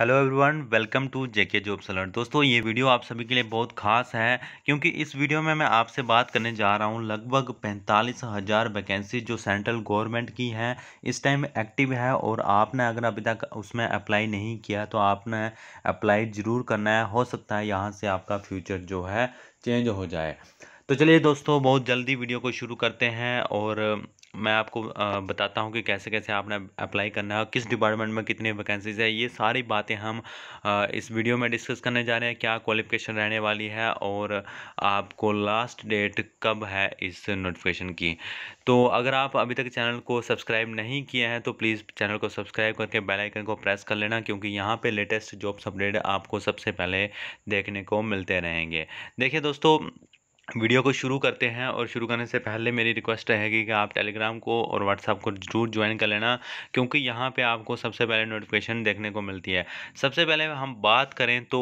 hello everyone welcome to JK job seller दोस्तों ये video आप सभी के लिए बहुत खास है क्योंकि इस वीडियो में मैं आपसे बात करने जा रहा हूँ लगभग पैंतालीस हज़ार वैकेंसी जो सेंट्रल गवर्नमेंट की हैं इस टाइम एक्टिव है और आपने अगर अभी तक उसमें अप्लाई नहीं किया तो आपने अप्लाई ज़रूर करना है हो सकता है यहाँ से आपका फ्यूचर जो है चेंज हो जाए तो चलिए दोस्तों बहुत जल्दी वीडियो को शुरू करते हैं और मैं आपको बताता हूँ कि कैसे कैसे आपने अप्लाई करना है और किस डिपार्टमेंट में कितनी वैकेंसीज है ये सारी बातें हम इस वीडियो में डिस्कस करने जा रहे हैं क्या क्वालिफिकेशन रहने वाली है और आपको लास्ट डेट कब है इस नोटिफिकेशन की तो अगर आप अभी तक चैनल को सब्सक्राइब नहीं किए हैं तो प्लीज़ चैनल को सब्सक्राइब करके बेलाइकन को प्रेस कर लेना क्योंकि यहाँ पर लेटेस्ट जॉब्स अपडेट आपको सबसे पहले देखने को मिलते रहेंगे देखिए दोस्तों वीडियो को शुरू करते हैं और शुरू करने से पहले मेरी रिक्वेस्ट रहेगी कि आप टेलीग्राम को और व्हाट्सअप को जरूर ज्वाइन कर लेना क्योंकि यहाँ पे आपको सबसे पहले नोटिफिकेशन देखने को मिलती है सबसे पहले हम बात करें तो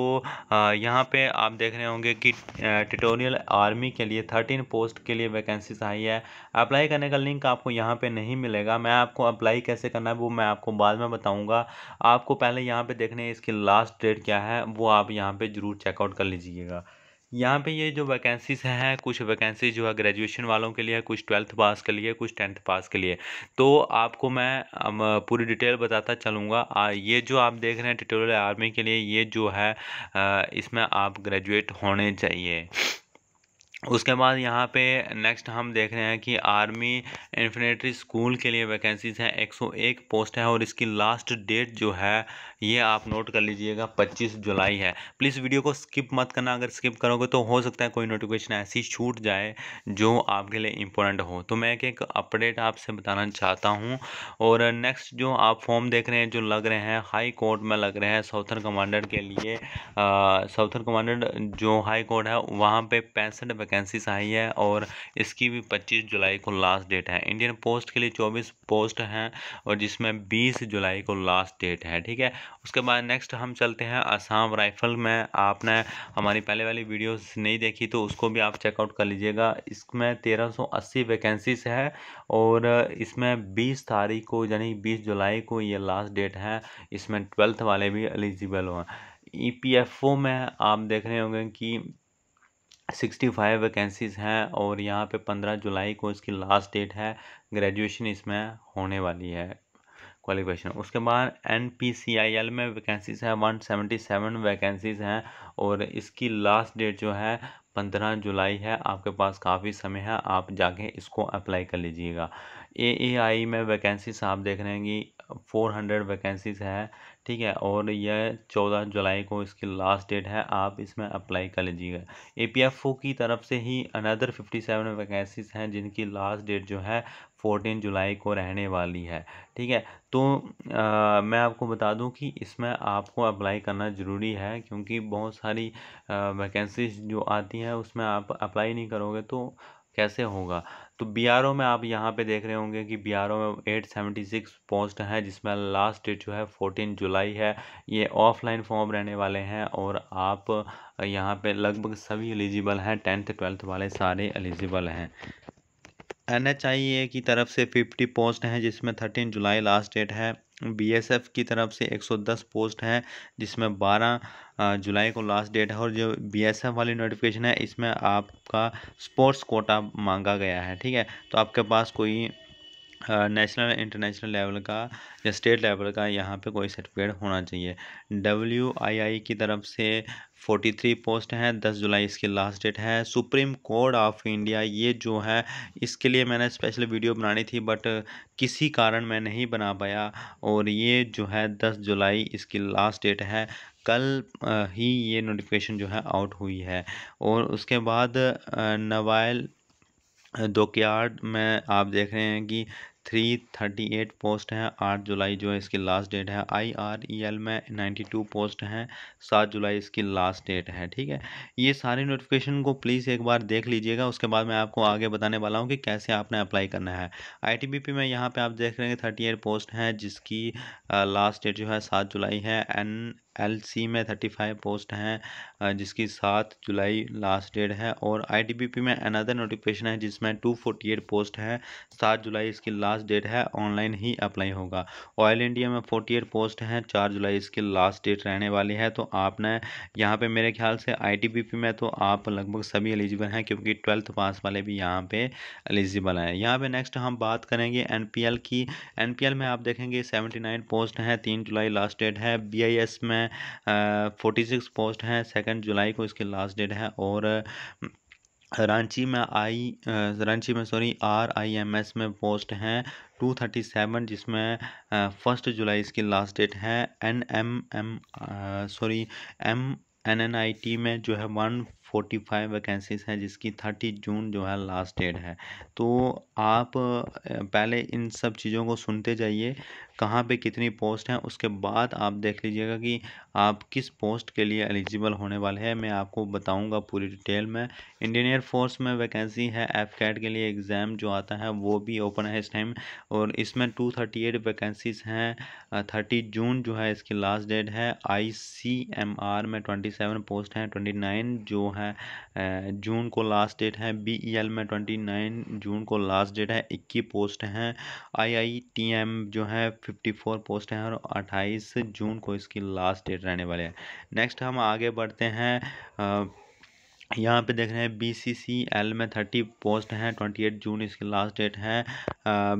यहाँ पे आप देख रहे होंगे कि ट्यूटोरियल आर्मी के लिए थर्टीन पोस्ट के लिए वैकेंसीज आई है अप्लाई करने का लिंक आपको यहाँ पर नहीं मिलेगा मैं आपको अप्लाई कैसे करना है वो मैं आपको बाद में बताऊँगा आपको पहले यहाँ पर देखने इसकी लास्ट डेट क्या है वो आप यहाँ पर ज़रूर चेकआउट कर लीजिएगा यहाँ पे ये जो वैकेंसीज हैं कुछ वैकेंसी जो है ग्रेजुएशन वालों के लिए कुछ ट्वेल्थ पास के लिए कुछ टेंथ पास के लिए तो आपको मैं पूरी डिटेल बताता चलूँगा ये जो आप देख रहे हैं टिटोरियल आर्मी के लिए ये जो है इसमें आप ग्रेजुएट होने चाहिए उसके बाद यहाँ पे नेक्स्ट हम देख रहे हैं कि आर्मी इन्फिनेटरी स्कूल के लिए वैकेंसीज़ हैं 101 पोस्ट है और इसकी लास्ट डेट जो है ये आप नोट कर लीजिएगा 25 जुलाई है प्लीज़ वीडियो को स्किप मत करना अगर स्किप करोगे तो हो सकता है कोई नोटिफिकेशन ऐसी छूट जाए जो आपके लिए इम्पोर्टेंट हो तो मैं एक एक अपडेट आपसे बताना चाहता हूँ और नेक्स्ट जो आप फॉर्म देख रहे हैं जो लग रहे हैं हाई कोर्ट में लग रहे हैं साउथर्न कमांडर के लिए साउथर्न कमांडर जो हाई कोर्ट है वहाँ पर पैंसठ वैकेंसीज आई है और इसकी भी 25 जुलाई को लास्ट डेट है इंडियन पोस्ट के लिए 24 पोस्ट हैं और जिसमें 20 जुलाई को लास्ट डेट है ठीक है उसके बाद नेक्स्ट हम चलते हैं असम राइफल में आपने हमारी पहले वाली वीडियोस नहीं देखी तो उसको भी आप चेकआउट कर लीजिएगा इसमें तेरह वैकेंसीज है और इसमें बीस तारीख को यानी बीस जुलाई को ये लास्ट डेट है इसमें ट्वेल्थ वाले भी एलिजिबल हों ई पी एफ ओ में आप देख रहे होंगे कि सिक्सटी फाइव वैकेंसीज़ हैं और यहाँ पे पंद्रह जुलाई को इसकी लास्ट डेट है ग्रेजुएशन इसमें होने वाली है क्वालिफिकेशन उसके बाद N P C I L में वैकेंसीज़ हैं वन सेवेंटी सेवन वैकेंसीज़ हैं और इसकी लास्ट डेट जो है पंद्रह जुलाई है आपके पास काफ़ी समय है आप जाके इसको अप्लाई कर लीजिएगा ए आई में वैकेंसीज आप देख रहे हैं कि फोर हंड्रेड वैकेंसीज़ है ठीक है और यह चौदह जुलाई को इसकी लास्ट डेट है आप इसमें अप्लाई कर लीजिएगा ए पी एफ ओ की तरफ से ही अनदर फिफ्टी सेवन वैकेंसीज़ हैं जिनकी लास्ट डेट जो है फोर्टीन जुलाई को रहने वाली है ठीक है तो आ, मैं आपको बता दूं कि इसमें आपको अप्लाई करना ज़रूरी है क्योंकि बहुत सारी वैकेंसीज जो आती हैं उसमें आप अप्लाई नहीं करोगे तो कैसे होगा तो बी में आप यहाँ पे देख रहे होंगे कि बी में एट सेवेंटी सिक्स पोस्ट हैं जिसमें लास्ट डेट जो है 14 जुलाई है ये ऑफलाइन फॉर्म रहने वाले हैं और आप यहाँ पे लगभग सभी एलिजिबल हैं टेंथ ट्वेल्थ वाले सारे एलिजिबल हैं एनएचआईए की तरफ से 50 पोस्ट हैं जिसमें 13 जुलाई लास्ट डेट है बीएसएफ की तरफ से 110 पोस्ट हैं जिसमें 12 जुलाई को लास्ट डेट है और जो बीएसएफ वाली नोटिफिकेशन है इसमें आपका स्पोर्ट्स कोटा मांगा गया है ठीक है तो आपके पास कोई नेशनल इंटरनेशनल लेवल का या स्टेट लेवल का यहाँ पे कोई सर्टिफिकेट होना चाहिए डब्ल्यू आई आई की तरफ से फोर्टी थ्री पोस्ट हैं दस जुलाई इसकी लास्ट डेट है सुप्रीम कोर्ट ऑफ इंडिया ये जो है इसके लिए मैंने स्पेशल वीडियो बनानी थी बट किसी कारण मैं नहीं बना पाया और ये जो है दस जुलाई इसकी लास्ट डेट है कल ही ये नोटिफिकेशन जो है आउट हुई है और उसके बाद नवाइल डॉकयार्ड में आप देख रहे हैं कि थ्री थर्टी एट पोस्ट हैं आठ जुलाई जो है इसकी लास्ट डेट है आई आर ई एल में नाइन्टी टू पोस्ट हैं सात जुलाई इसकी लास्ट डेट है ठीक है ये सारे नोटिफिकेशन को प्लीज़ एक बार देख लीजिएगा उसके बाद मैं आपको आगे बताने वाला हूँ कि कैसे आपने अप्लाई करना है आई टी बी पी में यहाँ पर आप देख रहे हैं थर्टी एट पोस्ट हैं जिसकी लास्ट डेट जो है सात जुलाई है एन एलसी में थर्टी फाइव पोस्ट हैं जिसकी सात जुलाई लास्ट डेट है और आईटीबीपी में अनदर नोटिफिकेशन है जिसमें टू फोर्टी एट पोस्ट है सात जुलाई इसकी लास्ट डेट है ऑनलाइन ही अप्लाई होगा ऑयल इंडिया में फोर्टी एट पोस्ट हैं चार जुलाई इसकी लास्ट डेट रहने वाली है तो आपने यहाँ पर मेरे ख्याल से पी में तो आप लगभग सभी एलिजिबल हैं क्योंकि ट्वेल्थ पास वाले भी यहाँ पे एलिजिबल हैं यहाँ पर नेक्स्ट हम बात करेंगे एल की एल में आप देखेंगे सेवेंटी नाइन पोस्ट हैं तीन जुलाई लास्ट डेट है एस में फोर्टी सिक्स पोस्ट हैं सेकेंड जुलाई को इसकी लास्ट डेट है और रांची में आई रांची में sorry R I M S में पोस्ट हैं टू थर्टी सेवन जिसमें फर्स्ट जुलाई इसकी लास्ट डेट है N M M sorry M N N I T में जो है वन फोर्टी फाइव वैकेंसीज हैं जिसकी थर्टी जून जो है लास्ट डेट है तो आप पहले इन सब चीज़ों को सुनते जाइए कहाँ पे कितनी पोस्ट हैं उसके बाद आप देख लीजिएगा कि आप किस पोस्ट के लिए एलिजिबल होने वाले हैं मैं आपको बताऊंगा पूरी डिटेल में इंडियन एयर फोर्स में वैकेंसी है एफ कैट के लिए एग्ज़ाम जो आता है वो भी ओपन है इस टाइम और इसमें टू थर्टी एट वैकेंसीज हैं थर्टी जून जो है इसकी लास्ट डेट है आई सी एम आर में ट्वेंटी सेवन पोस्ट हैं ट्वेंटी नाइन जो है जून को लास्ट डेट है बी ई एल में ट्वेंटी नाइन जून को लास्ट डेट है इक्कीस पोस्ट हैं आई आई टी एम जो है फिफ्टी फोर पोस्ट हैं और अट्ठाईस जून को इसकी लास्ट डेट रहने वाली है नेक्स्ट हम आगे बढ़ते हैं यहाँ पे देख रहे हैं बी सी सी एल में थर्टी पोस्ट हैं ट्वेंटी एट जून इसकी लास्ट डेट है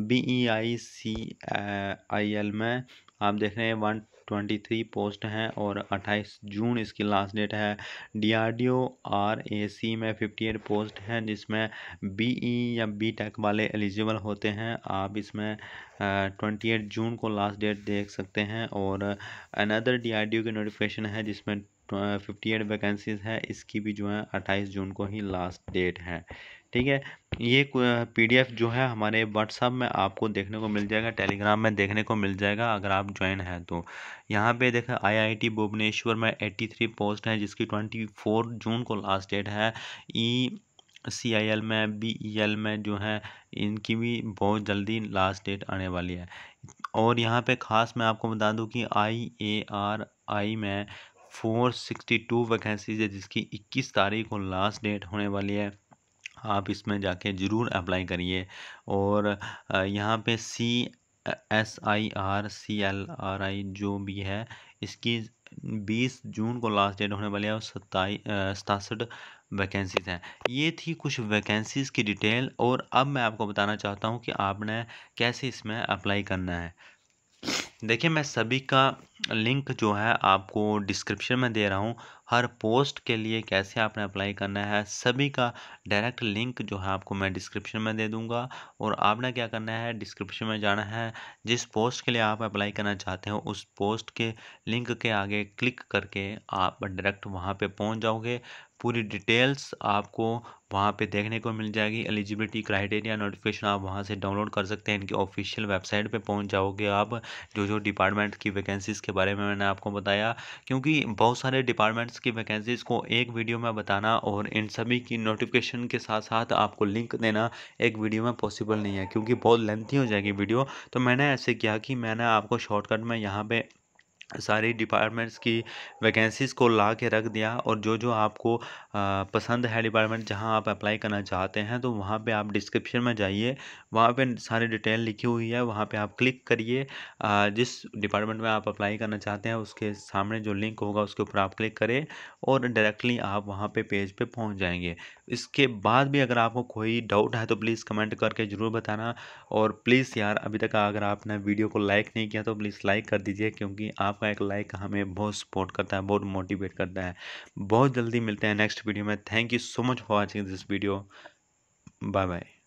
B E I C I L में आप देख रहे हैं वन ट्वेंटी थ्री पोस्ट हैं और अट्ठाईस जून इसकी लास्ट डेट है डीआरडीओ आरएसी में फिफ्टी एट पोस्ट हैं जिसमें बीई e या बी टेक वाले एलिजिबल होते हैं आप इसमें ट्वेंटी एट जून को लास्ट डेट देख सकते हैं और अनदर डीआरडीओ की नोटिफिकेशन है जिसमें फिफ्टी एट वैकेंसीज है इसकी भी जो है अट्ठाईस जून को ही लास्ट डेट है ठीक है ये पीडीएफ जो है हमारे व्हाट्सअप में आपको देखने को मिल जाएगा टेलीग्राम में देखने को मिल जाएगा अगर आप ज्वाइन हैं तो यहाँ पे देखा आईआईटी भुवनेश्वर में 83 पोस्ट हैं जिसकी 24 जून को लास्ट डेट है ई सी आई एल में बी ई एल में जो है इनकी भी बहुत जल्दी लास्ट डेट आने वाली है और यहाँ पे ख़ास मैं आपको बता दूँ कि आई ए आर आई में फोर सिक्सटी टू वैकेंसीज है जिसकी इक्कीस तारीख को लास्ट डेट होने वाली है आप इसमें जाके ज़रूर अप्लाई करिए और यहाँ पे C S I R C L R I जो भी है इसकी बीस जून को लास्ट डेट होने वाली है और सत्ताईस सतासठ वैकेंसीज़ हैं ये थी कुछ वैकेंसीज़ की डिटेल और अब मैं आपको बताना चाहता हूँ कि आपने कैसे इसमें अप्लाई करना है देखिए मैं सभी का लिंक जो है आपको डिस्क्रिप्शन में दे रहा हूँ हर पोस्ट के लिए कैसे आपने अप्लाई करना है सभी का डायरेक्ट लिंक जो है आपको मैं डिस्क्रिप्शन में दे दूंगा और आपने क्या करना है डिस्क्रिप्शन में जाना है जिस पोस्ट के लिए आप अप्लाई करना चाहते हो उस पोस्ट के लिंक के आगे क्लिक करके आप डायरेक्ट वहाँ पर पहुँच जाओगे पूरी डिटेल्स आपको वहाँ पे देखने को मिल जाएगी एलिजिबिलिटी क्राइटेरिया नोटिफिकेशन आप वहाँ से डाउनलोड कर सकते हैं इनकी ऑफिशियल वेबसाइट पे पहुँच जाओगे आप जो जो डिपार्टमेंट की वैकेंसीज़ के बारे में मैंने आपको बताया क्योंकि बहुत सारे डिपार्टमेंट्स अकाउंट्स की वैकेंसीज़ को एक वीडियो में बताना और इन सभी की नोटिफिकेशन के साथ साथ आपको लिंक देना एक वीडियो में पॉसिबल नहीं है क्योंकि बहुत लेंथी हो जाएगी वीडियो तो मैंने ऐसे किया कि मैंने आपको शॉर्टकट में यहाँ पर सारी डिपार्टमेंट्स की वैकेंसीज़ को ला के रख दिया और जो जो आपको पसंद है डिपार्टमेंट जहां आप अप्लाई करना चाहते हैं तो वहां पे आप डिस्क्रिप्शन में जाइए वहां पे सारी डिटेल लिखी हुई है वहां पे आप क्लिक करिए जिस डिपार्टमेंट में आप अप्लाई करना चाहते हैं उसके सामने जो लिंक होगा उसके ऊपर आप क्लिक करें और डायरेक्टली आप वहाँ पर पेज पर पे पहुँच जाएंगे इसके बाद भी अगर आपको कोई डाउट है तो प्लीज़ कमेंट करके ज़रूर बताना और प्लीज़ यार अभी तक अगर आपने वीडियो को लाइक नहीं किया तो प्लीज़ लाइक कर दीजिए क्योंकि आप आपका एक लाइक हमें बहुत सपोर्ट करता है बहुत मोटिवेट करता है बहुत जल्दी मिलते हैं नेक्स्ट वीडियो में thank you so much for watching this video bye bye